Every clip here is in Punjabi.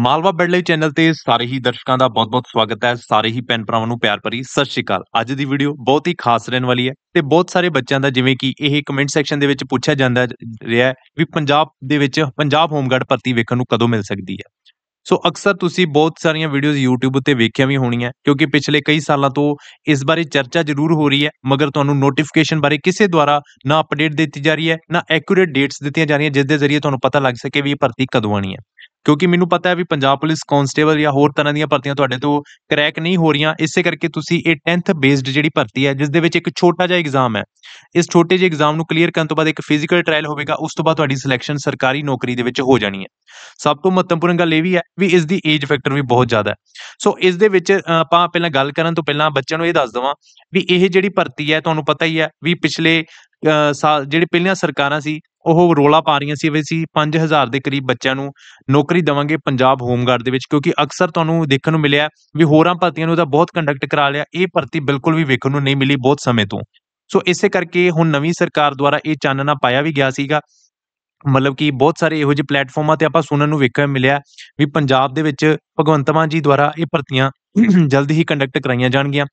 ਮਾਲਵਾ ਬੈਡਲੇ ਚੈਨਲ ਤੇ ਸਾਰੇ ਹੀ ਦਰਸ਼ਕਾਂ ਦਾ ਬਹੁਤ-ਬਹੁਤ ਸਵਾਗਤ ਹੈ ਸਾਰੇ ਹੀ ਪੈਨ ਭਰਾਵਾਂ ਨੂੰ ਪਿਆਰ ਭਰੀ ਸਤਿ ਸ਼੍ਰੀ ਅਕਾਲ ਅੱਜ ਦੀ ਵੀਡੀਓ ਬਹੁਤ ਹੀ ਖਾਸ ਰਹਿਣ ਵਾਲੀ ਹੈ ਤੇ ਬਹੁਤ ਸਾਰੇ ਬੱਚਿਆਂ ਦਾ ਜਿਵੇਂ ਕਿ ਇਹ ਕਮੈਂਟ ਸੈਕਸ਼ਨ ਦੇ ਵਿੱਚ ਪੁੱਛਿਆ ਜਾਂਦਾ ਰਿਹਾ ਹੈ ਵੀ ਪੰਜਾਬ ਦੇ ਵਿੱਚ ਪੰਜਾਬ ਹੋਮਗਾਰਡ ਭਰਤੀ ਵੇਖਣ ਨੂੰ ਕਦੋਂ ਮਿਲ ਸਕਦੀ ਹੈ ਸੋ ਅਕਸਰ ਤੁਸੀਂ ਬਹੁਤ ਸਾਰੀਆਂ ਵੀਡੀਓਜ਼ YouTube ਉੱਤੇ ਵੇਖਿਆ ਵੀ ਹੋਣੀਆਂ ਕਿਉਂਕਿ ਪਿਛਲੇ ਕਈ ਸਾਲਾਂ ਤੋਂ ਇਸ ਬਾਰੇ ਚਰਚਾ ਜ਼ਰੂਰ ਹੋ ਰਹੀ ਹੈ ਮਗਰ ਤੁਹਾਨੂੰ ਨੋਟੀਫਿਕੇਸ਼ਨ ਬਾਰੇ ਕਿਸੇ ਦੁਆਰਾ ਨਾ ਅਪਡੇਟ ਦਿੱਤੀ ਜਾ ਰਹੀ ਹੈ ਨਾ ਐਕੂਰੇਟ ਡੇਟਸ ਦਿੱਤੀਆਂ ਜਾ ਰਹੀਆਂ ਜਿਸ ਦੇ ਜ਼ਰੀਏ ਤੁਹਾਨੂੰ ਪਤਾ ਲੱਗ ਸਕੇ ਵੀ ਇਹ ਭਰਤੀ ਕਦੋਂ ਆਣੀ ਹੈ ਕਿਉਂਕਿ ਮੈਨੂੰ ਪਤਾ ਹੈ ਵੀ ਪੰਜਾਬ ਪੁਲਿਸ ਕਾਂਸਟੇਬਲ ਜਾਂ ਹੋਰ ਤਰ੍ਹਾਂ ਦੀਆਂ ਭਰਤੀਆਂ ਤੁਹਾਡੇ ਤੋਂ ਕ੍ਰੈਕ ਨਹੀਂ ਹੋ ਰਹੀਆਂ ਇਸੇ ਕਰਕੇ ਤੁਸੀਂ ਇਹ 10th ਬੇਸਡ ਜਿਹੜੀ ਭਰਤੀ ਹੈ ਜਿਸ ਦੇ ਵਿੱਚ ਇੱਕ ਛੋਟਾ ਜਿਹਾ ਐਗਜ਼ਾਮ ਹੈ ਇਸ ਛੋਟੇ ਜਿਹੇ ਐਗਜ਼ਾਮ ਨੂੰ ਕਲੀਅਰ ਕਰਨ ਤੋਂ ਬਾਅਦ ਇੱਕ ਫਿਜ਼ੀਕਲ ਟ੍ਰਾਇਲ ਹੋਵੇਗਾ ਉਸ ਤੋਂ ਬਾਅਦ ਤੁਹਾਡੀ ਸਿਲੈਕਸ਼ਨ ਸਰਕਾਰੀ ਨੌਕਰੀ ਦੇ ਵਿੱਚ ਹੋ ਜਾਣੀ ਹੈ ਸਭ ਤੋਂ ਮਹੱਤਵਪੂਰਨ ਗੱਲ ਇਹ ਵੀ ਹੈ ਵੀ ਇਸ ਦੀ ਏਜ ਫੈਕਟਰ ਵੀ ਬਹੁਤ ਜ਼ਿਆਦਾ ਹੈ ਸੋ ਇਸ ਦੇ ਵਿੱਚ ਆਪਾਂ ਪਹਿਲਾਂ ਗੱਲ ਕਰਨ ਤੋਂ ਪਹਿਲਾਂ ਬੱਚਿਆਂ ਨੂੰ ਇਹ ਦੱਸ ਦਵਾਂ ਵੀ ਇਹ ਜਿਹੜੀ ਭਰਤੀ ਹੈ ਤੁਹਾਨੂੰ ਪਤਾ ਹੀ ਹੈ ਵੀ ਪਿਛਲੇ ਸਾਲ ਜਿਹੜੇ ਪਹਿਲੀਆਂ ਸਰਕਾਰਾਂ ਸੀ ਉਹ ਰੋਲਾ ਪਾ ਰਹੀਆਂ ਸੀ ਵੀ ਸੀ 5000 ਦੇ ਕਰੀਬ ਬੱਚਿਆਂ ਨੂੰ ਨੌਕਰੀ ਦੇਵਾਂਗੇ ਪੰਜਾਬ ਹੋਮਗਾਰਡ ਦੇ ਵਿੱਚ ਕਿਉਂਕਿ ਅਕਸਰ ਤੁਹਾਨੂੰ ਦੇਖਣ ਨੂੰ ਮਿਲਿਆ ਵੀ ਹੋਰਾਂ ਭਰਤੀਆਂ ਨੂੰ ਤਾਂ ਬਹੁਤ ਕੰਡਕਟ ਕਰਾ ਲਿਆ ਇਹ ਭਰਤੀ ਬਿਲਕੁਲ ਵੀ ਵੇਖਣ ਨੂੰ ਨਹੀਂ ਮਿਲੀ ਬਹੁਤ ਸਮੇਂ ਤੋਂ ਸੋ ਇਸੇ ਕਰਕੇ ਹੁਣ ਨਵੀਂ ਸਰਕਾਰ ਦੁਆਰਾ ਇਹ ਚਾਨਣਾ ਪਾਇਆ ਵੀ ਗਿਆ ਸੀਗਾ ਮਤਲਬ ਕਿ ਬਹੁਤ ਸਾਰੇ ਇਹੋ ਜਿਹੇ ਪਲੇਟਫਾਰਮਾਂ ਤੇ ਆਪਾਂ ਸੁਣਨ ਨੂੰ ਵੇਖਿਆ ਮਿਲਿਆ ਵੀ ਪੰਜਾਬ ਦੇ ਵਿੱਚ ਭਗਵੰਤ ਮਾਨ ਜੀ ਦੁਆਰਾ ਇਹ ਭਰਤੀਆਂ ਜਲਦੀ ਹੀ ਕੰਡਕਟ ਕਰਾਈਆਂ ਜਾਣਗੀਆਂ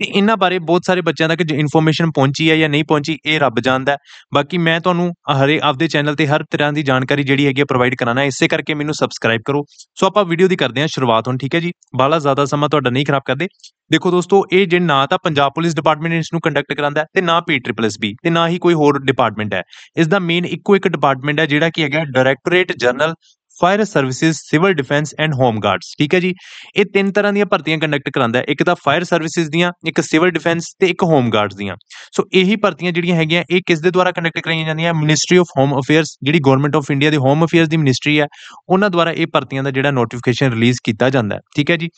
ਤੇ ਇਹਨਾਂ ਬਾਰੇ ਬਹੁਤ ਸਾਰੇ ਬੱਚਿਆਂ ਤੱਕ ਇਨਫੋਰਮੇਸ਼ਨ ਪਹੁੰਚੀ ਹੈ ਜਾਂ ਨਹੀਂ ਪਹੁੰਚੀ ਇਹ ਰੱਬ ਜਾਣਦਾ ਬਾਕੀ ਮੈਂ ਤੁਹਾਨੂੰ ਹਰੇ ਆਪਦੇ ਚੈਨਲ ਤੇ ਹਰ ਤਰ੍ਹਾਂ ਦੀ ਜਾਣਕਾਰੀ ਜਿਹੜੀ ਹੈਗੀ ਪ੍ਰੋਵਾਈਡ ਕਰਾਣਾ ਇਸੇ ਕਰਕੇ ਮੈਨੂੰ ਸਬਸਕ੍ਰਾਈਬ ਕਰੋ ਸੋ ਆਪਾਂ ਵੀਡੀਓ ਦੀ ਕਰਦੇ ਹਾਂ ਸ਼ੁਰੂਆਤ ਹੁਣ ਠੀਕ ਹੈ ਜੀ ਬਾਲਾ ਜ਼ਿਆਦਾ ਸਮਾਂ ਤੁਹਾਡਾ ਨਹੀਂ ਖਰਾਬ ਕਰਦੇ ਦੇਖੋ ਦੋਸਤੋ ਇਹ ਜਿਹੜਾ ਨਾ ਤਾਂ ਪੰਜਾਬ ਪੁਲਿਸ ਡਿਪਾਰਟਮੈਂਟ ਇਸ ਨੂੰ ਕੰਡਕਟ ਕਰਾਂਦਾ ਤੇ ਨਾ ਪੀ ਟ੍ਰਿਪਲ ਐਸ ਬੀ ਤੇ ਨਾ ਹੀ ਕੋਈ ਹੋਰ ਡਿਪਾਰਟਮੈਂਟ ਹੈ ਇਸ ਦਾ ਮੇਨ ਇੱਕੋ ਇੱਕ ਡਿਪਾਰਟਮੈਂਟ ਹੈ ਜਿਹੜਾ ਕੀ ਹੈਗਾ directorate general fire services civil defence and home guards ਠੀਕ ਹੈ ਜੀ ਇਹ ਤਿੰਨ ਤਰ੍ਹਾਂ ਦੀਆਂ ਭਰਤੀਆਂ ਕੰਡਕਟ ਕਰਾਉਂਦਾ ਇੱਕ ਤਾਂ ਫਾਇਰ ਸਰਵਿਸਿਜ਼ ਦੀਆਂ ਇੱਕ ਸਿਵਲ ਡਿਫੈਂਸ ਤੇ ਇੱਕ ਹੋਮ ਗਾਰਡਸ ਦੀਆਂ ਸੋ ਇਹੀ ਭਰਤੀਆਂ ਜਿਹੜੀਆਂ ਹੈਗੀਆਂ ਇਹ ਕਿਸ ਦੇ ਦੁਆਰਾ ਕੰਡਕਟ ਕਰਾਈਆਂ ਜਾਂਦੀਆਂ ਮਿਨਿਸਟਰੀ ਆਫ ਹੋਮ ਅਫੇਅਰਸ ਜਿਹੜੀ ਗਵਰਨਮੈਂਟ ਆਫ ਇੰਡੀਆ ਦੀ ਹੋਮ ਅਫੇਅਰਸ ਦੀ ਮਿਨਿਸਟਰੀ ਹੈ ਉਹਨਾਂ ਦੁਆਰਾ ਇਹ ਭਰਤੀਆਂ ਦਾ ਜਿਹੜਾ ਨੋਟੀਫਿਕੇਸ਼ਨ ਰਿਲੀਜ਼ ਕੀਤਾ ਜਾਂਦਾ ਠੀਕ ਹੈ ਜੀ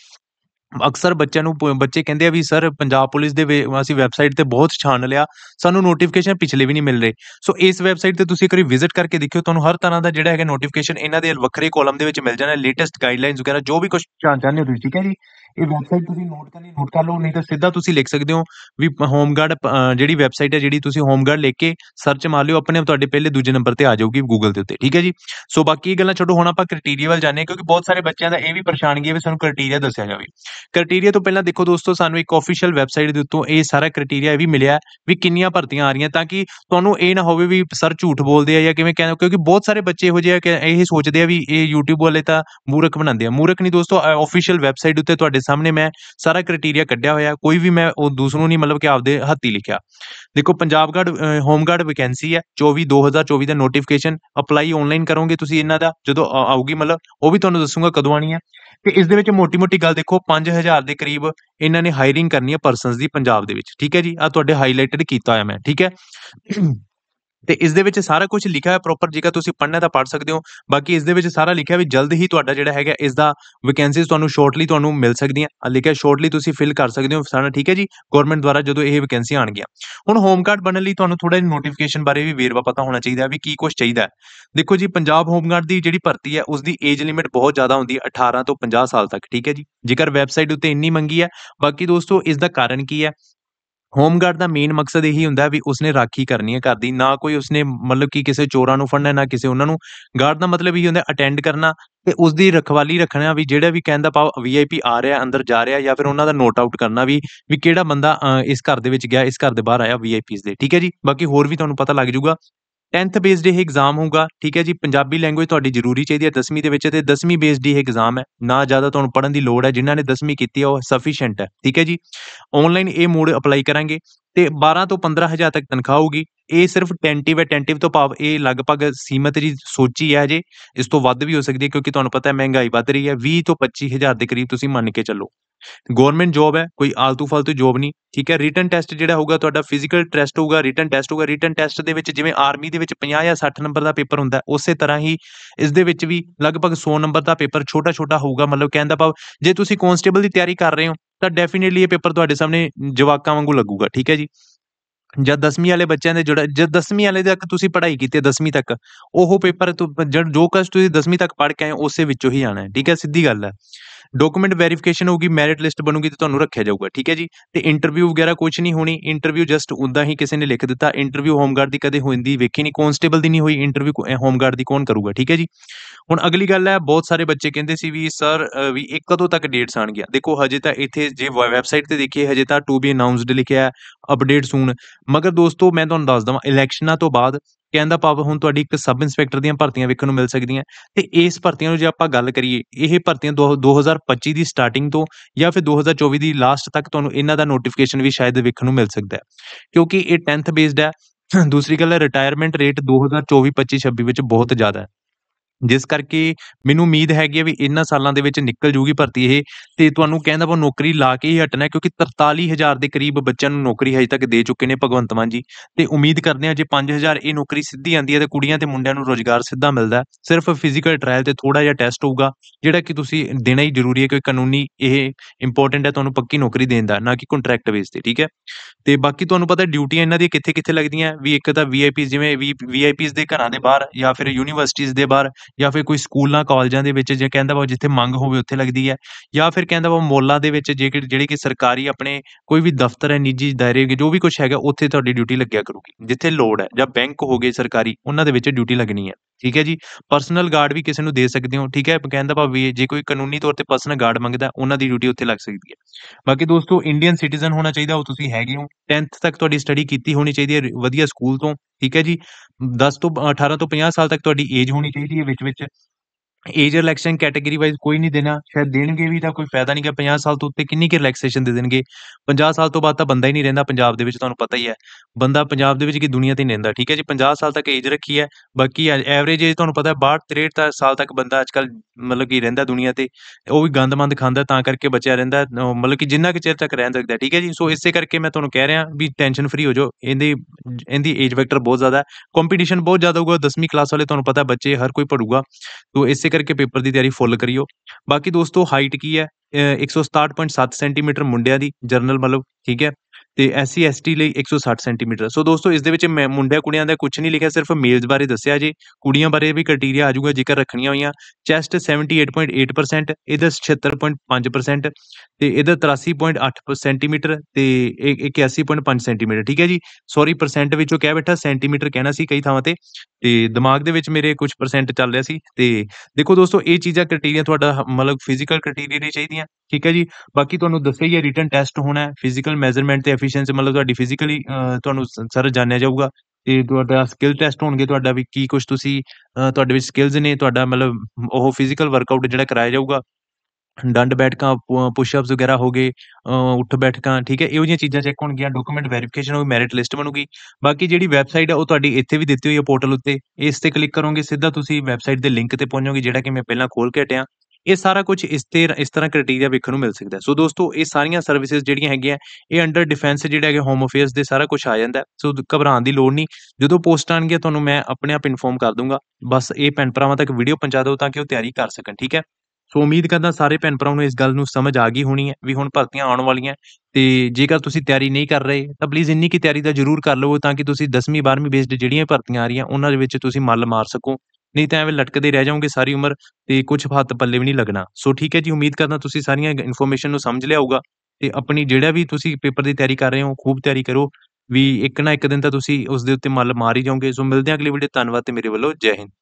ਅਕਸਰ ਬੱਚਿਆਂ ਨੂੰ ਬੱਚੇ ਕਹਿੰਦੇ ਆ ਵੀ ਸਰ ਪੰਜਾਬ ਪੁਲਿਸ ਦੇ ਅਸੀਂ ਵੈਬਸਾਈਟ ਤੇ ਬਹੁਤ ਛਾਣ ਲਿਆ ਸਾਨੂੰ ਨੋਟੀਫਿਕੇਸ਼ਨ ਪਿਛਲੇ ਵੀ ਨਹੀਂ ਮਿਲ ਰਹੇ ਸੋ ਇਸ ਵੈਬਸਾਈਟ ਤੇ ਤੁਸੀਂ ਕਰੀ ਵਿਜ਼ਿਟ ਕਰਕੇ ਦੇਖਿਓ ਤੁਹਾਨੂੰ ਹਰ ਤਰ੍ਹਾਂ ਦਾ ਜਿਹੜਾ ਹੈਗਾ ਨੋਟੀਫਿਕੇਸ਼ਨ ਇਹਨਾਂ ਦੇ ਵੱਖਰੇ ਕਾਲਮ ਦੇ ਵਿੱਚ ਮਿਲ ਜਾਣਾ ਲੇਟੈਸਟ ਗਾਈਡਲਾਈਨਸ ਵਗੈਰਾ ਜੋ ਵੀ ਕੁਝ ਜਾਣ ਚਾਹੁੰਦੇ ਹੋ ਤੁਸੀਂ ਠੀਕ ਹੈ ਜੀ ਇਹ ਵੈਬਸਾਈਟ ਤੁਸੀਂ ਨੋਟ ਕਰਨੀ ਨੋਟ ਕਰ ਲਓ ਨਹੀਂ ਤਾਂ ਸਿੱਧਾ ਤੁਸੀਂ ਲਿਖ ਸਕਦੇ ਹੋ ਵੀ ਹੋਮ ਗਾਰਡ ਜਿਹੜੀ ਵੈਬਸਾਈਟ ਹੈ ਜਿਹੜੀ ਤੁਸੀਂ ਹੋਮ ਗਾਰਡ ਲਿਖ ਕੇ ਸਰਚ ਮਾਰ ਲਿਓ ਆਪਣੇ ਤੁਹਾਡੇ ਪਹਿਲੇ ਦੂਜੇ ਨੰਬਰ ਤੇ ਆ ਜਾਊਗੀ ਗੂਗਲ ਦੇ ਉੱਤੇ ਠੀਕ ਹੈ ਜੀ ਸੋ ਬਾਕੀ ਇਹ ਗੱਲਾਂ ਛੱਡੋ ਹੁਣ ਆਪਾਂ ਕ੍ਰਾਈਟੇਰੀਆ ਵੱਲ ਜਾਣੇ ਕਿਉਂਕਿ ਬਹੁਤ ਸਾਰੇ ਬੱਚਿਆਂ ਦਾ ਇਹ ਵੀ ਪਰੇਸ਼ਾਨਗੀ ਹੈ ਵੀ ਸਾਨੂੰ ਕ੍ਰਾਈਟੇਰੀਆ ਦੱਸਿਆ ਜਾਵੇ ਕ੍ਰਾਈਟੇਰੀਆ ਤੋਂ ਪਹਿਲਾਂ ਦੇਖੋ ਦੋਸਤੋ ਸਾਨੂੰ ਇੱਕ ਆਫੀਸ਼ੀਅਲ ਵੈਬਸਾਈਟ ਦੇ ਉੱਤੋਂ ਇਹ ਸਾਰਾ ਕ੍ਰਾਈਟੇਰੀਆ ਵੀ ਮਿਲਿਆ ਵੀ ਕਿੰਨੀਆਂ ਭਰਤੀਆਂ ਆ ਰਹੀਆਂ ਤਾਂ ਕਿ ਤੁਹਾਨੂੰ ਇਹ ਨਾ ਹੋਵੇ ਵੀ ਸਰ ਝੂਠ ਬੋਲਦੇ ਆ ਜਾਂ ਕਿਵੇਂ ਕਹਿੰਦੇ ਕਿਉਂਕਿ ਬਹੁਤ ਸਾਰੇ ਬੱਚੇ ਇਹੋ ਜਿਹੇ ਇਹ ਸੋਚਦੇ ਆ ਵੀ ਇਹ YouTube ਵਾਲੇ ਤਾਂ ਮੂਰਖ ਬਣਾਉਂਦੇ ਆ ਮੂਰਖ ਨਹੀਂ ਦੋਸਤੋ ਆਫੀਸ਼ੀਅਲ ਵੈਬਸਾਈਟ ਉੱਤੇ ਤੁਹਾਡੇ ਸਾਹਮਣੇ ਮੈਂ ਸਾਰਾ ਕ੍ਰਾਈਟੇਰੀਆ ਕੱਢਿਆ ਹੋਇਆ ਕੋਈ ਵੀ ਮੈਂ ਉਹ ਦੂਸਰੋਂ ਨਹੀਂ ਮਤਲਬ ਕਿ ਆਪਦੇ ਹੱਥੀ ਲਿਖਿਆ ਦੇਖੋ Punjab guard home guard vacancy ਹੈ 24 2024 ਦਾ ਨੋਟੀਫਿਕੇਸ਼ਨ ਅਪਲਾਈ ਆਨਲਾਈਨ ਕਰੋਗੇ ਤੁਸੀਂ ਇਹਨਾਂ ਦਾ ਜਦੋਂ ਆਊਗੀ ਮਤਲਬ ਉਹ ਵੀ ਤੁਹਾਨੂੰ ਦੱਸੂਗਾ ਕਦੋਂ ਆਣੀ ਹੈ ਤੇ ਇਸ ਦੇ ਵਿੱਚ ਮੋਟੀ-ਮੋਟੀ ਗੱਲ ਦੇਖੋ 5000 ਦੇ ਕਰੀਬ ਇਹਨਾਂ ਨੇ ਹਾਇਰਿੰਗ ਕਰਨੀ ਹੈ ਪਰਸਨਸ ਦੀ ਪੰਜਾਬ ਦੇ ਵਿੱਚ ਠੀਕ ਹੈ ਜੀ ਆ ਤੁਹਾਡੇ ਹਾਈਲਾਈਟਡ ਕੀਤਾ ਹੋਇਆ ਮੈਂ ਠੀਕ ਹੈ ਤੇ ਇਸ ਦੇ ਵਿੱਚ ਸਾਰਾ ਕੁਝ ਲਿਖਿਆ ਹੈ ਪ੍ਰੋਪਰ ਜੇਕਰ ਤੁਸੀਂ ਪੜ੍ਹਨਾ ਤਾਂ ਪੜ੍ਹ ਸਕਦੇ ਹੋ ਬਾਕੀ ਇਸ ਦੇ ਵਿੱਚ ਸਾਰਾ ਲਿਖਿਆ ਵੀ ਜਲਦ ਹੀ ਤੁਹਾਡਾ ਜਿਹੜਾ ਹੈਗਾ ਇਸ ਦਾ ਵੈਕੈਂਸੀਜ਼ ਤੁਹਾਨੂੰ ਸ਼ਾਰਟਲੀ ਤੁਹਾਨੂੰ ਮਿਲ ਸਕਦੀਆਂ ਆ ਲਿਖਿਆ ਸ਼ਾਰਟਲੀ ਤੁਸੀਂ ਫਿਲ ਕਰ ਸਕਦੇ ਹੋ ਸਾਰਾ ਠੀਕ ਹੈ ਜੀ ਗਵਰਨਮੈਂਟ ਦੁਆਰਾ ਜਦੋਂ ਇਹ ਵੈਕੈਂਸੀ ਆਣਗੀਆਂ ਹੁਣ ਹੋਮ ਕਾਰਡ ਬਣਨ ਲਈ ਤੁਹਾਨੂੰ ਥੋੜਾ ਜਿਹਾ ਨੋਟੀਫਿਕੇਸ਼ਨ ਬਾਰੇ ਵੀ ਵੇਰਵਾ ਪਤਾ ਹੋਣਾ ਚਾਹੀਦਾ ਵੀ ਕੀ ਕੁਝ ਚਾਹੀਦਾ ਦੇਖੋ ਜੀ ਪੰਜਾਬ ਹੋਮ ਗਾਰਡ ਦੀ ਜਿਹੜੀ ਭਰਤੀ ਹੈ ਉਸ ਦੀ ਏਜ ਲਿਮਿਟ ਬਹੁਤ ਜ਼ਿਆਦਾ ਹੁੰਦੀ ਹੈ 18 ਤੋਂ 50 ਸਾਲ ਤੱਕ ਠੀਕ ਹੈ ਜੀ ਜੇਕਰ ਵੈਬਸਾਈਟ ਉੱਤੇ ਇੰਨੀ ਮੰਗੀ ਹੈ ਬਾਕੀ ਦੋਸਤੋ ਇਸ ਦਾ ਕਾਰਨ ਕੀ ਹੈ ਹੋਮਗਾਰਡ ਦਾ ਮੇਨ ਮਕਸਦ ਇਹੀ ਹੁੰਦਾ ਵੀ ਉਸਨੇ ਰਾਖੀ ਕਰਨੀ ਹੈ ਘਰ ਦੀ ਨਾ ਕੋਈ ਉਸਨੇ ਮਤਲਬ ਕਿ ਕਿਸੇ ਚੋਰਾਂ ਨੂੰ ਫੜਨਾ ਨਾ ਕਿਸੇ ਉਹਨਾਂ ਨੂੰ ਗਾਰਡ ਦਾ ਮਤਲਬ ਇਹੀ ਹੁੰਦਾ ਅਟੈਂਡ ਕਰਨਾ ਤੇ ਉਸ ਦੀ ਰਖਵਾਲੀ ਰੱਖਣਾ ਵੀ ਜਿਹੜਾ ਵੀ ਕਹਿੰਦਾ ਪਾ ਵੀਆਈਪੀ ਆ ਰਿਹਾ ਅੰਦਰ ਜਾ ਰਿਹਾ ਜਾਂ ਫਿਰ ਉਹਨਾਂ ਦਾ ਨੋਟ ਆਊਟ ਕਰਨਾ ਵੀ ਵੀ ਕਿਹੜਾ ਬੰਦਾ ਇਸ ਘਰ ਦੇ ਵਿੱਚ ਗਿਆ ਇਸ ਘਰ ਦੇ ਬਾਹਰ ਆਇਆ ਵੀਆਈਪੀਸ ਦੇ ਠੀਕ ਹੈ ਜੀ ਬਾਕੀ ਹੋਰ ਵੀ ਤੁਹਾਨੂੰ ਪਤਾ ਲੱਗ ਜਾਊਗਾ 10th ਬੇਸਡ ਇਹ ਐਗਜ਼ਾਮ ਹੋਊਗਾ ਠੀਕ ਹੈ ਜੀ ਪੰਜਾਬੀ ਲੈਂਗੁਏਜ ਤੁਹਾਡੀ ਜ਼ਰੂਰੀ ਚਾਹੀਦੀ ਹੈ 10ਵੀਂ ਦੇ ਵਿੱਚ ਤੇ 10ਵੀਂ ਬੇਸਡ ਇਹ ਐਗਜ਼ਾਮ ਹੈ ਨਾ ਜ਼ਿਆਦਾ ਤੁਹਾਨੂੰ ਪੜਨ ਦੀ ਲੋੜ ਹੈ ਜਿਨ੍ਹਾਂ ਨੇ 10ਵੀਂ ਕੀਤੀ ਹੈ ਉਹ ਸਫੀਸ਼ੀਐਂਟ ਹੈ ਠੀਕ ਹੈ ਜੀ ਆਨਲਾਈਨ ਇਹ ਮੋਡ ਅਪਲਾਈ ਕਰਾਂਗੇ ਤੇ 12 ਤੋਂ 15000 ਤੱਕ ਤਨਖਾਹ ਹੋਊਗੀ ਇਹ ਸਿਰਫ ਟੈਂਟਿਵ ਹੈ ਟੈਂਟਿਵ ਤੋਂ ਭਾਵ ਇਹ ਲਗਭਗ ਸੀਮਤ ਜੀ ਸੋਚੀ ਹੈ ਜੇ ਇਸ ਤੋਂ ਵੱਧ ਵੀ ਹੋ ਸਕਦੀ ਹੈ ਕਿਉਂਕਿ ਤੁਹਾਨੂੰ ਪਤਾ ਹੈ ਮਹਿੰਗਾਈ ਵੱਧ ਰਹੀ ਹੈ 20 ਤੋਂ 25000 ਦੇ ਕਰੀਬ ਤੁਸੀਂ ਮੰਨ ਕੇ ਚੱਲੋ ਗਵਰਨਮੈਂਟ ਜੌਬ ਹੈ ਕੋਈ ਆਲਤੂ ਫਾਲਤੂ ਜੌਬ ਨਹੀਂ ਠੀਕ ਹੈ ਰਿਟਨ ਟੈਸਟ ਜਿਹੜਾ ਹੋਊਗਾ ਤੁਹਾਡਾ ਫਿਜ਼ੀਕਲ ਟੈਸਟ ਹੋਊਗਾ ਰਿਟਨ ਟੈਸਟ ਹੋਊਗਾ ਰਿਟਨ ਟੈਸਟ ਦੇ ਵਿੱਚ ਜਿਵੇਂ ਆਰਮੀ ਦੇ ਵਿੱਚ 50 ਜਾਂ 60 ਨੰਬਰ ਦਾ ਪੇਪਰ ਹੁੰਦਾ ਉਸੇ ਤਰ੍ਹਾਂ ਹੀ ਇਸ ਦੇ ਵਿੱਚ ਵੀ ਲਗਭਗ 100 ਨੰਬਰ ਦਾ ਪੇਪਰ ਛੋਟਾ ਛੋਟਾ ਹੋਊਗਾ ਮਤਲਬ ਕਹਿੰਦਾ ਭਾਵ ਜੇ ਤੁਸੀਂ ਕਨਸਟੇਬਲ ਦੀ ਤਿਆਰੀ ਕਰ ਰਹੇ ਹੋ ਤਾਂ ਡੈਫੀਨਿਟਲੀ ਇਹ ਪੇਪਰ ਤੁਹਾਡੇ ਸਾਹਮਣੇ ਜਵਾਕਾਂ ਵਾਂਗੂ ਲੱਗੂਗਾ ਠੀਕ ਹੈ ਜੀ ਜਦ 10ਵੀਂ ਵਾਲੇ ਬੱਚਿਆਂ ਦੇ ਜਿਹੜਾ ਜਦ 10ਵੀਂ ਵਾਲੇ ਤੱਕ ਤੁਸੀਂ ਪੜ੍ਹਾਈ ਕੀਤੀ ਹੈ 10ਵੀਂ ਤੱਕ ਉਹ ਪੇਪਰ ਜੋ ਕਸ ਤੁਸੀਂ 10ਵੀਂ ਤੱਕ ਪੜ੍ਹ ਕੇ ਆਏ ਉਸੇ ਵਿੱਚੋਂ ਹੀ ਆਣਾ ਹੈ ਠੀਕ ਹੈ ਸਿੱਧੀ ਗੱਲ ਹੈ ਡਾਕੂਮੈਂਟ ਵੈਰੀਫਿਕੇਸ਼ਨ ਹੋਊਗੀ ਮੈਰਿਟ ਲਿਸਟ ਬਣੂਗੀ ਤੇ ਤੁਹਾਨੂੰ ਰੱਖਿਆ ਜਾਊਗਾ ਠੀਕ ਹੈ ਜੀ ਤੇ ਇੰਟਰਵਿਊ ਵਗੈਰਾ ਕੁਝ ਨਹੀਂ ਹੋਣੀ ਇੰਟਰਵਿਊ ਜਸਟ ਉਦਾਂ ਹੀ ਕਿਸੇ ਨੇ ਲਿਖ ਦਿੱਤਾ ਇੰਟਰਵਿਊ ਹੋਮਗਾਰਡ ਦੀ ਕਦੇ ਹੋਈਂਦੀ ਵੇਖੀ ਨਹੀਂ ਕਨਸਟੇਬਲ ਦੀ ਨਹੀਂ ਹੋਈ ਇੰਟਰਵਿਊ ਹੋਮਗਾਰਡ ਦੀ ਕੌਣ ਕਰੂਗਾ ਠੀਕ ਹੈ ਜੀ ਹੁਣ ਅਗਲੀ ਗੱਲ ਹੈ ਬਹੁਤ ਸਾਰੇ ਬੱਚੇ ਕਹਿੰਦੇ ਸੀ ਵੀ ਸਰ ਵੀ ਇੱਕ ਕਦੋਂ ਤੱਕ ਡੇਟਸ ਆਣਗੀਆਂ ਦੇਖੋ ਹਜੇ ਤਾਂ ਇੱਥੇ ਜੇ ਵੈਬਸਾਈਟ ਤੇ ਦੇਖੀਏ ਹਜੇ ਤਾਂ ਟੂ ਬੀ ਅਨਾਉਂਸਡ ਲਿਖਿਆ ਹੈ ਅਪਡੇਟ ਸੂਨ ਮਗਰ ਦੋਸਤੋ ਮੈਂ ਤੁਹਾਨੂੰ ਦੱਸ ਦਵਾਂ ਇਲੈਕਸ਼ਨਾਂ ਤੋਂ ਬਾਅਦ ਕਹਿਣ ਦਾ ਭਾਵ ਹੁਣ ਤੁਹਾਡੀ ਇੱਕ ਸਬ ਇੰਸਪੈਕਟਰ ਦੀਆਂ ਭਰਤੀਆਂ ਵੇਖਣ ਨੂੰ ਮਿਲ ਸਕਦੀਆਂ ਤੇ ਇਸ ਭਰਤੀਆਂ ਨੂੰ ਜੇ ਆਪਾਂ ਗੱਲ ਕਰੀਏ ਇਹ ਭਰਤੀਆਂ 2025 ਦੀ ਸਟਾਰਟਿੰਗ ਤੋਂ ਜਾਂ ਫਿਰ 2024 ਦੀ ਲਾਸਟ ਤੱਕ ਤੁਹਾਨੂੰ ਇਹਨਾਂ ਦਾ ਨੋਟੀਫਿਕੇਸ਼ਨ ਵੀ ਸ਼ਾਇਦ ਵੇਖਣ ਨੂੰ ਮਿਲ ਸਕਦਾ ਹੈ ਕਿਉਂਕਿ ਇਹ 10th ਬੇਸਡ ਹੈ ਦੂਸਰੀ ਗੱਲ ਹੈ ਰਿਟਾਇਰਮੈਂਟ ਰੇਟ 2024 25 26 ਵਿੱਚ ਬਹੁਤ ਜ਼ਿਆਦਾ ਹੈ ਜਿਸ ਕਰਕੇ ਮੈਨੂੰ ਉਮੀਦ ਹੈਗੀ ਹੈ ਵੀ ਇਹਨਾਂ ਸਾਲਾਂ ਦੇ ਵਿੱਚ ਨਿਕਲ ਜੂਗੀ ਭਰਤੀ ਇਹ ਤੇ ਤੁਹਾਨੂੰ ਕਹਿੰਦਾ ਵਾ ਨੌਕਰੀ ਲਾ ਕੇ ਹੀ ਹਟਣਾ ਕਿਉਂਕਿ 43000 ਦੇ ਕਰੀਬ ਬੱਚਿਆਂ ਨੂੰ ਨੌਕਰੀ ਹਜੇ ਤੱਕ ਦੇ ਚੁੱਕੇ ਨੇ ਭਗਵੰਤ ਮਾਨ ਜੀ ਤੇ ਉਮੀਦ ਕਰਦੇ ਆ ਜੇ 5000 ਇਹ ਨੌਕਰੀ ਸਿੱਧੀ ਆਂਦੀ ਹੈ ਤੇ ਕੁੜੀਆਂ ਤੇ ਮੁੰਡਿਆਂ ਨੂੰ ਰੋਜ਼ਗਾਰ ਸਿੱਧਾ ਮਿਲਦਾ ਸਿਰਫ ਫਿਜ਼ੀਕਲ ਟ੍ਰਾਇਲ ਤੇ ਥੋੜਾ ਜਿਹਾ ਟੈਸਟ ਹੋਊਗਾ ਜਿਹੜਾ ਕਿ ਤੁਸੀਂ ਦੇਣਾ ਹੀ ਜ਼ਰੂਰੀ ਹੈ ਕਿਉਂਕਿ ਕਾਨੂੰਨੀ ਇਹ ਇੰਪੋਰਟੈਂਟ ਹੈ ਤੁਹਾਨੂੰ ਪੱਕੀ ਨੌਕਰੀ ਦੇਣ ਦਾ ਨਾ ਕਿ ਕੰਟਰੈਕਟ ਬੇਸ ਤੇ ਠੀਕ ਹੈ ਤੇ ਬਾਕੀ ਤੁਹਾਨੂੰ ਪਤਾ ਡਿਊਟੀਆਂ ਇਹਨਾਂ ਦੀ ਕਿੱਥੇ ਕਿੱਥੇ ਲੱਗਦੀਆਂ ਵੀ ਇੱਕ ਤਾਂ ਵੀਆਈਪੀ ਜਿਵੇਂ ਵੀਆਈਪੀਸ ਦੇ ਘਰਾਂ ਦੇ ਬਾਹਰ ਜਾਂ ਫਿਰ ਯੂਨੀਵਰਸਿਟੀਆਂ ਦੇ ਬਾਹਰ ਜਾਂ ਫਿਰ ਕੋਈ ਸਕੂਲਾਂ ਕਾਲਜਾਂ ਦੇ ਵਿੱਚ ਜੇ ਕਹਿੰਦਾ ਵਾ ਜਿੱਥੇ ਮੰਗ ਹੋਵੇ ਉੱਥੇ ਲੱਗਦੀ ਹੈ ਜਾਂ ਫਿਰ ਕਹਿੰਦਾ ਵਾ ਮੋਲਾਂ ਦੇ ਵਿੱਚ ਜੇ ਜਿਹੜੇ ਕਿ ਸਰਕਾਰੀ ਆਪਣੇ ਕੋਈ ਵੀ ਦਫ਼ਤਰ ਹੈ ਨਿੱਜੀ ਦਾਇਰੇ ਜੋ ਵੀ ਕੁਝ ਹੈਗਾ ਉੱਥੇ ਤੁਹਾਡੀ ਡਿਊਟੀ ਲੱਗਿਆ ਕਰੂਗੀ ਜਿੱਥੇ ਲੋੜ ਹੈ ਜਾਂ ਬੈਂਕ ਹੋ ਗਏ ਸਰਕਾਰੀ ਉਹਨਾਂ ਦੇ ਵਿੱਚ ਡਿਊਟੀ ਲੱਗਣੀ ਹੈ ਠੀਕ ਹੈ ਜੀ ਪਰਸਨਲ ਗਾਰਡ ਵੀ ਕਿਸੇ ਨੂੰ ਦੇ ਸਕਦੇ ਹੋ ਠੀਕ ਹੈ ਕਹਿੰਦਾ ਭਾਵ ਵੀ ਜੇ ਕੋਈ ਕਾਨੂੰਨੀ ਤੌਰ ਤੇ ਪਰਸਨਲ ਗਾਰਡ ਮੰਗਦਾ ਉਹਨਾਂ ਦੀ ਡਿਊਟੀ ਉੱਥੇ ਲੱਗ ਸਕਦੀ ਹੈ ਬਾਕੀ ਦੋਸਤੋ ਇੰਡੀਅਨ ਸਿਟੀਜ਼ਨ ਹੋਣਾ ਚਾਹੀਦਾ ਉਹ ਤੁਸੀਂ ਹੈਗੇ ਹੋ 10th ਤੱਕ ਤੁਹਾਡੀ ਸਟੱਡੀ ਕੀਤੀ ਹੋਣੀ ਚਾਹੀਦੀ ਹੈ ਵਧੀਆ ਸਕੂਲ ਤੋਂ ਠੀਕ ਹੈ ਜੀ 10 ਤੋਂ 18 ਤੋਂ 50 ਸਾਲ ਤੱਕ ਤੁਹਾਡੀ ਏਜ ਹੋਣੀ ਚਾਹੀਦੀ ਹੈ ਵਿੱਚ ਵਿੱਚ ਏਜ ਰਿਲੈਕਸੇਸ਼ਨ ਕੈਟਾਗਰੀ ਵਾਈਜ਼ ਕੋਈ ਨਹੀਂ ਦੇਣਾ ਸ਼ਾਇਦ ਦੇਣਗੇ ਵੀ ਤਾਂ ਕੋਈ ਫਾਇਦਾ ਨਹੀਂ ਕਿ 50 ਸਾਲ ਤੋਂ ਉੱਤੇ ਕਿੰਨੀ ਕਿ ਰਿਲੈਕਸੇਸ਼ਨ ਦੇ ਦੇਣਗੇ 50 ਸਾਲ ਤੋਂ ਬਾਅਦ ਤਾਂ ਬੰਦਾ ਹੀ ਨਹੀਂ ਰਹਿੰਦਾ ਪੰਜਾਬ ਦੇ ਵਿੱਚ ਤੁਹਾਨੂੰ ਪਤਾ ਹੀ ਹੈ ਬੰਦਾ ਪੰਜਾਬ ਦੇ ਵਿੱਚ ਕੀ ਦੁਨੀਆ ਤੇ ਨਹੀਂ ਰਹਿੰਦਾ ਠੀਕ ਹੈ ਜੀ 50 ਸਾਲ ਤੱਕ ਏਜ ਰੱਖੀ ਹੈ ਬਾਕੀ ਐਵਰੇਜ ਏਜ ਤੁਹਾਨੂੰ ਪਤਾ 62 63 ਸਾਲ ਤੱਕ ਬੰਦਾ ਅੱਜਕੱਲ ਮਤਲਬ ਕੀ ਰਹਿੰਦਾ ਦੁਨੀਆ ਤੇ ਉਹ ਵੀ ਗੰਦਮੰਦ ਖਾਂਦਾ ਤਾਂ ਕਰਕੇ ਬਚਿਆ ਰਹਿੰਦਾ ਮਤਲਬ ਕਿ ਜਿੰਨਾ ਕਿ ਚਿਰ ਤੱਕ ਰਹਿ ਸਕਦਾ ਠੀਕ ਹੈ ਜੀ ਸੋ ਇਸੇ ਕਰਕੇ ਮੈਂ ਤੁਹਾਨੂੰ ਕਹਿ ਰਿਹਾ ਵੀ ਟੈਨਸ਼ਨ ਫ੍ਰੀ ਹੋ ਜਾਓ ਇਹਦੀ ਇਹਦੀ ਏਜ ਵੈਕਟਰ ਬਹੁਤ ਜ਼ਿਆਦਾ ਹੈ ਕੰਪੀਟੀਸ਼ਨ ਬਹੁਤ ਜ਼ਿਆਦਾ ਹੋਊਗਾ 10ਵੀਂ ਕਲਾਸ ਵਾਲੇ ਤੁਹਾਨੂੰ ਪਤਾ ਬੱਚੇ ਹਰ ਕੋਈ ਪੜੂਗਾ ਸੋ ਇਸੇ ਕਰਕੇ ਪੇਪਰ ਦੀ ਤਿਆਰੀ ਫੁੱਲ ਕਰਿਓ ਬਾਕੀ ਦੋਸਤੋ ਹਾਈਟ ਕੀ ਹੈ 167.7 ਸੈਂਟੀਮੀਟਰ ਮੁੰਡਿਆਂ ਦੀ ਜਰਨਲ ਮਤਲਬ ਠੀਕ ਹੈ ਤੇ ਐਸਸੀ ਐਸਟੀ ਲਈ 160 ਸੈਂਟੀਮੀਟਰ ਸੋ ਦੋਸਤੋ ਇਸ ਦੇ ਵਿੱਚ ਮੈਂ ਮੁੰਡਿਆਂ ਕੁੜੀਆਂ ਦਾ ਕੁਝ ਨਹੀਂ ਲਿਖਿਆ ਸਿਰਫ ਮੇਲਜ਼ ਬਾਰੇ ਦੱਸਿਆ ਜੀ ਕੁੜੀਆਂ ਬਾਰੇ ਵੀ ਕ੍ਰਾਈਟੇਰੀਆ ਆ ਜਾਊਗਾ ਜੇਕਰ ਰੱਖਣੀਆਂ ਹੋਈਆਂ ਚੈਸਟ 78.8% ਇਹਦਾ 76.5% ਤੇ ਇਹਦਾ 83.8 ਸੈਂਟੀਮੀਟਰ ਤੇ 81.5 ਸੈਂਟੀਮੀਟਰ ਠੀਕ ਹੈ ਜੀ ਸੌਰੀ ਪਰਸੈਂਟ ਵਿੱਚੋਂ ਕਹਿ ਬੈਠਾ ਸੈਂਟੀਮੀਟਰ ਕਹਿਣਾ ਸੀ ਕਈ ਥਾਵਾਂ ਤੇ ਤੇ ਦਿਮਾਗ ਦੇ ਵਿੱਚ ਮੇਰੇ ਕੁਝ ਪਰਸੈਂਟ ਚੱਲ ਰਿਹਾ ਸੀ ਤੇ ਦੇਖੋ ਦੋਸਤੋ ਇਹ ਚੀਜ਼ਾਂ ਕ੍ਰਾਈਟੇਰੀਆ ਤੁਹਾਡਾ ਮਤਲਬ ਫਿਜ਼ੀਕਲ ਕ੍ਰਾਈਟੇਰੀਆ ਨਹੀਂ ਚਾਹੀਦੀਆਂ ਠੀਕ ਹੈ ਜੀ ਬਾਕੀ ਤੁਹਾਨੂੰ ਦੱਸਿਆ ਹੀ ਹੈ ਰਿਟਨ ਟੈਸਟ ਹੋਣਾ ਹੈ ਫਿਜ਼ੀਕਲ ਮੈਜ਼ਰਮੈਂਟ ਤੇ ਐਫੀਸ਼ੀਐਂਸੀ ਮਤਲਬ ਤੁਹਾਡੀ ਫਿਜ਼ੀਕਲੀ ਤੁਹਾਨੂੰ ਸਰ ਜਾਣਿਆ ਜਾਊਗਾ ਤੇ ਤੁਹਾਡਾ ਸਕਿੱਲ ਟੈਸਟ ਹੋਣਗੇ ਤੁਹਾਡਾ ਵੀ ਕੀ ਕੁਝ ਤੁਸੀਂ ਤੁਹਾਡੇ ਵਿੱਚ ਸਕਿੱਲਸ ਨੇ ਤੁਹਾਡਾ ਮਤਲਬ ਉਹ ਫਿਜ਼ੀਕਲ ਵਰਕਆਊਟ ਜਿਹੜਾ ਕਰਾਇਆ ਜਾਊਗਾ ਡੰਡ ਬੈਠਕਾਂ ਪੁਸ਼ਅਪਸ ਵਗੈਰਾ ਹੋ ਗਏ ਉੱਠ ਬੈਠਕਾਂ ਠੀਕ ਹੈ ਇਹੋ ਜਿਹੀਆਂ ਚੀਜ਼ਾਂ ਚੈੱਕ ਹੋਣਗੀਆਂ ਡਾਕੂਮੈਂਟ ਵੈਰੀਫਿਕੇਸ਼ਨ ਹੋਊ ਮੈਰਿਟ ਲਿਸਟ ਬਣੂਗੀ ਬਾਕੀ ਜਿਹੜੀ ਵੈਬਸਾਈਟ ਹੈ ਉਹ ਤੁਹਾਡੀ ਇੱਥੇ ਵੀ ਦਿੱਤੀ ਹੋਈ ਹੈ ਪੋਰਟਲ ਉੱਤੇ ਇਸ ਤੇ ਕਲਿੱਕ ਕਰੋਗੇ ਸਿੱਧਾ ਤੁਸੀਂ ਵੈਬਸਾਈਟ ਦੇ ਲਿੰਕ ਤੇ ਪਹੁੰਚੋਗੇ ਜਿਹੜਾ ਕਿ ਮੈਂ ਪਹਿਲਾਂ ਖੋਲ ਕੇ ਹਟਿਆ ਇਹ ਸਾਰਾ ਕੁਝ ਇਸ ਤੇ ਇਸ ਤਰ੍ਹਾਂ ਕ੍ਰਾਈਟੇਰੀਆ ਵੇਖਣ ਨੂੰ ਮਿਲ ਸਕਦਾ ਸੋ ਦੋਸਤੋ ਇਹ ਸਾਰੀਆਂ ਸਰਵਿਸਿਜ਼ ਜਿਹੜੀਆਂ ਹੈਗੀਆਂ ਇਹ ਅੰਡਰ ਡਿਫੈਂਸ ਜਿਹੜਾ ਹੈਗਾ ਹੋਮ ਅਫੇਅਰਸ ਦੇ ਸਾਰਾ ਕੁਝ ਆ ਜਾਂਦਾ ਸੋ ਘਬਰਾਉਣ ਦੀ ਲੋੜ ਨਹੀਂ ਜਦੋਂ ਪੋਸਟ ਆਣਗੇ ਤੁਹਾਨੂੰ ਮੈਂ ਆਪਣੇ ਆਪ ਇਨਫੋਰਮ ਕਰ ਦੂੰਗਾ ਬਸ ਇਹ ਪੈਨ ਭਰਾਵਾਂ ਤੱਕ ਵੀਡੀਓ ਪਹੁੰਚਾ ਦਿਓ ਤਾਂ ਕਿ ਉਹ ਤਿਆਰੀ ਕਰ ਸਕਣ ਠੀਕ ਹੈ ਸੋ ਉਮੀਦ ਕਰਦਾ ਸਾਰੇ ਭੈਣ ਭਰਾਵਾਂ ਨੂੰ ਇਸ ਗੱਲ ਨੂੰ ਸਮਝ ਆ ਗਈ ਹੋਣੀ ਹੈ ਵੀ ਹੁਣ ਭਰਤੀਆਂ ਆਉਣ ਵਾਲੀਆਂ ਤੇ ਜੇਕਰ ਤੁਸੀਂ ਤਿਆਰੀ ਨਹੀਂ ਕਰ ਰਹੇ ਤਾਂ ਪਲੀਜ਼ ਇੰਨੀ ਕੀ ਤਿਆਰੀ ਦਾ ਜ਼ਰੂਰ ਕਰ ਲਵੋ ਤਾਂ ਕਿ ਤੁਸੀਂ 10ਵੀਂ 12ਵੀਂ ਬੇਸਡ ਜਿਹੜੀਆਂ ਭਰਤੀਆਂ ਆ ਰਹੀਆਂ ਉਹਨਾਂ ਦੇ ਵਿੱਚ ਤੁਸੀਂ ਮੱਲ ਮਾਰ ਸਕੋ ਨਹੀਂ ਤਾਂ ਐਵੇਂ ਲਟਕਦੇ ਰਹਿ ਜਾਓਗੇ ਸਾਰੀ ਉਮਰ ਤੇ ਕੁਝ ਹੱਥ ਪੱਲੇ ਵੀ ਨਹੀਂ ਲੱਗਣਾ ਸੋ ਠੀਕ ਹੈ ਜੀ ਉਮੀਦ ਕਰਦਾ ਤੁਸੀਂ ਸਾਰੀਆਂ ਇਨਫੋਰਮੇਸ਼ਨ ਨੂੰ ਸਮਝ ਲਿਆ ਹੋਗਾ ਤੇ ਆਪਣੀ ਜਿਹੜਾ ਵੀ ਤੁਸੀਂ ਪੇਪਰ ਦੀ ਤਿਆਰੀ ਕਰ ਰਹੇ ਹੋ ਖੂਬ ਤਿਆਰੀ ਕਰੋ ਵੀ ਇੱਕ ਨਾ ਇੱਕ ਦਿਨ ਤਾਂ ਤੁਸੀਂ ਉਸ ਦੇ ਉੱਤੇ ਮੱਲ ਮਾਰ ਹੀ ਜਾਓਗੇ ਸੋ ਮਿਲਦੇ ਹਾਂ ਅਗਲੀ ਵੀਡੀਓ ਧੰਨਵਾਦ ਤੇ ਮੇਰੇ ਵੱਲੋਂ ਜੈ ਹਿੰਦ